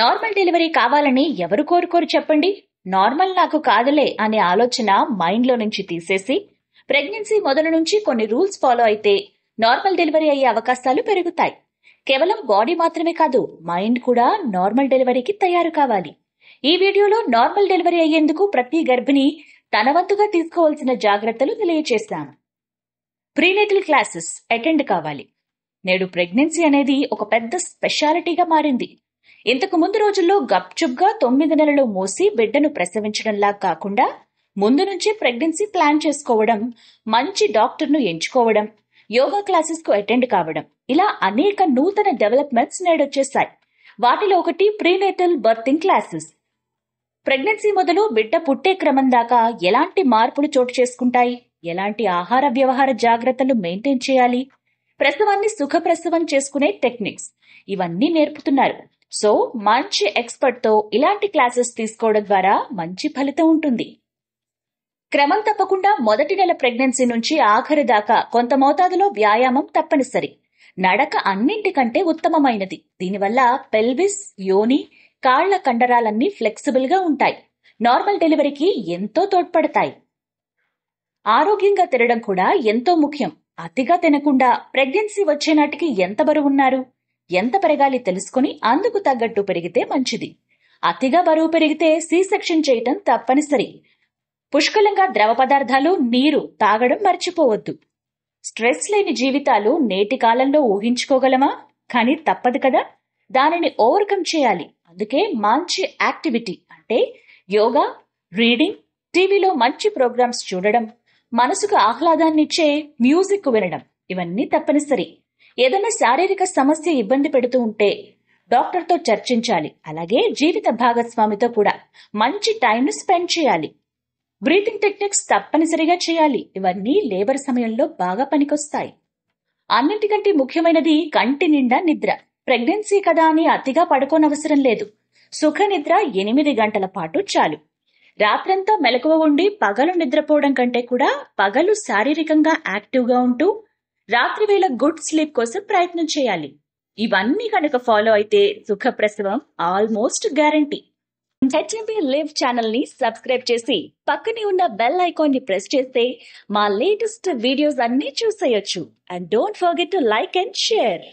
normal delivery కావాలని ఎవరు కోరుకోరు చెప్పండి నార్మల్ నాకు కాదులే అనే ఆలోచన మైండ్లో నుంచి తీసేసి ప్రెగ్నెన్సీ మొదలు నుంచి కొన్ని రూల్స్ ఫాలో అయితే నార్మల్ డెలివరీ అయ్యే అవకాశాలు పెరుగుతాయి కేవలం బాడీ మాత్రమే కాదు మైండ్ కూడా నార్మల్ డెలివరీకి తయారు కావాలి ఈ వీడియోలో నార్మల్ డెలివరీ అయ్యేందుకు ప్రతి గర్భిణి తన వంతుగా తీసుకోవాల్సిన జాగ్రత్తలు తెలియచేస్తాను ప్రీనేటల్ క్లాసెస్ అటెండ్ కావాలి నేడు ప్రెగ్నెన్సీ అనేది ఒక పెద్ద స్పెషాలిటీగా మారింది ఇంతకు ముందు రోజుల్లో గప్చుప్గా తొమ్మిది నెలలు మూసి బిడ్డను ప్రసవించడంలా కాకుండా ముందు నుంచి ప్రెగ్నెన్సీ ప్లాన్ చేసుకోవడం మంచి డాక్టర్ను ఎంచుకోవడం యోగా క్లాసెస్కు అటెండ్ కావడం ఇలా అనేక నూతన డెవలప్మెంట్స్ నేడొచ్చేశాయి వాటిలో ఒకటి ప్రీనేటల్ బర్తింగ్ క్లాసెస్ ప్రెగ్నెన్సీ మొదలు బిడ్డ పుట్టే క్రమం దాకా ఎలాంటి మార్పులు చోటు చేసుకుంటాయి ఎలాంటి ఆహార వ్యవహార జాగ్రత్తలు మెయింటైన్ చేయాలి ప్రసవాన్ని సుఖప్రసవం చేసుకునే టెక్నిక్స్ ఇవన్నీ నేర్పుతున్నారు సో మంచి ఎక్స్పర్ట్తో ఇలాంటి క్లాసెస్ తీసుకోవడం ద్వారా మంచి ఫలితం ఉంటుంది క్రమం తప్పకుండా మొదటి నెల ప్రెగ్నెన్సీ నుంచి ఆఖరి దాకా కొంత మోతాదులో వ్యాయామం తప్పనిసరి నడక అన్నింటికంటే ఉత్తమమైనది దీనివల్ల పెల్విస్ యోని కాళ్ల కండరాలన్నీ ఫ్లెక్సిబుల్గా ఉంటాయి నార్మల్ డెలివరీకి ఎంతో తోడ్పడతాయి ఆరోగ్యంగా తినడం కూడా ఎంతో ముఖ్యం అతిగా తినకుండా ప్రెగ్నెన్సీ వచ్చేనాటికి ఎంత బరువున్నారు ఎంత పెరగాలి తెలుసుకుని అందుకు తగ్గట్టు పెరిగితే మంచిది అతిగా బరువు పెరిగితే సి సెక్షన్ చేయటం తప్పనిసరి పుష్కలంగా ద్రవ పదార్థాలు నీరు తాగడం మర్చిపోవద్దు స్ట్రెస్ లేని జీవితాలు నేటి కాలంలో ఊహించుకోగలమా కానీ తప్పదు కదా దానిని ఓవర్కమ్ చేయాలి అందుకే మంచి యాక్టివిటీ అంటే యోగా రీడింగ్ టీవీలో మంచి ప్రోగ్రామ్స్ చూడడం మనసుకు ఆహ్లాదాన్నిచ్చే మ్యూజిక్ వినడం ఇవన్నీ తప్పనిసరి ఏదైనా శారీరక సమస్య ఇబ్బంది పెడుతూ ఉంటే డాక్టర్తో చర్చించాలి అలాగే జీవిత భాగస్వామితో కూడా మంచి టైంను స్పెండ్ చేయాలి బ్రీతింగ్ టెక్నిక్స్ తప్పనిసరిగా చేయాలి ఇవన్నీ లేబర్ సమయంలో బాగా పనికొస్తాయి అన్నింటికంటే ముఖ్యమైనది కంటి నిండా నిద్ర ప్రెగ్నెన్సీ కదా అని అతిగా పడుకోనవసరం లేదు సుఖ నిద్ర ఎనిమిది గంటల పాటు చాలు రాత్రంతా మెలకువ ఉండి పగలు నిద్రపోవడం కంటే కూడా పగలు శారీరకంగా యాక్టివ్గా ఉంటూ రాత్రివేళ గుడ్ స్లీప్ కోసం ప్రయత్నం చేయాలి ఇవన్నీ కనుక ఫాలో అయితే సుఖప్రసవం almost guarantee HMP live channel ని సబ్స్క్రైబ్ చేసి పక్కనే ఉన్న బెల్ ఐకాన్ ని ప్రెస్ చేస్తే మా లేటెస్ట్ వీడియోస్ అన్ని చూసేయొచ్చు and don't forget to like and share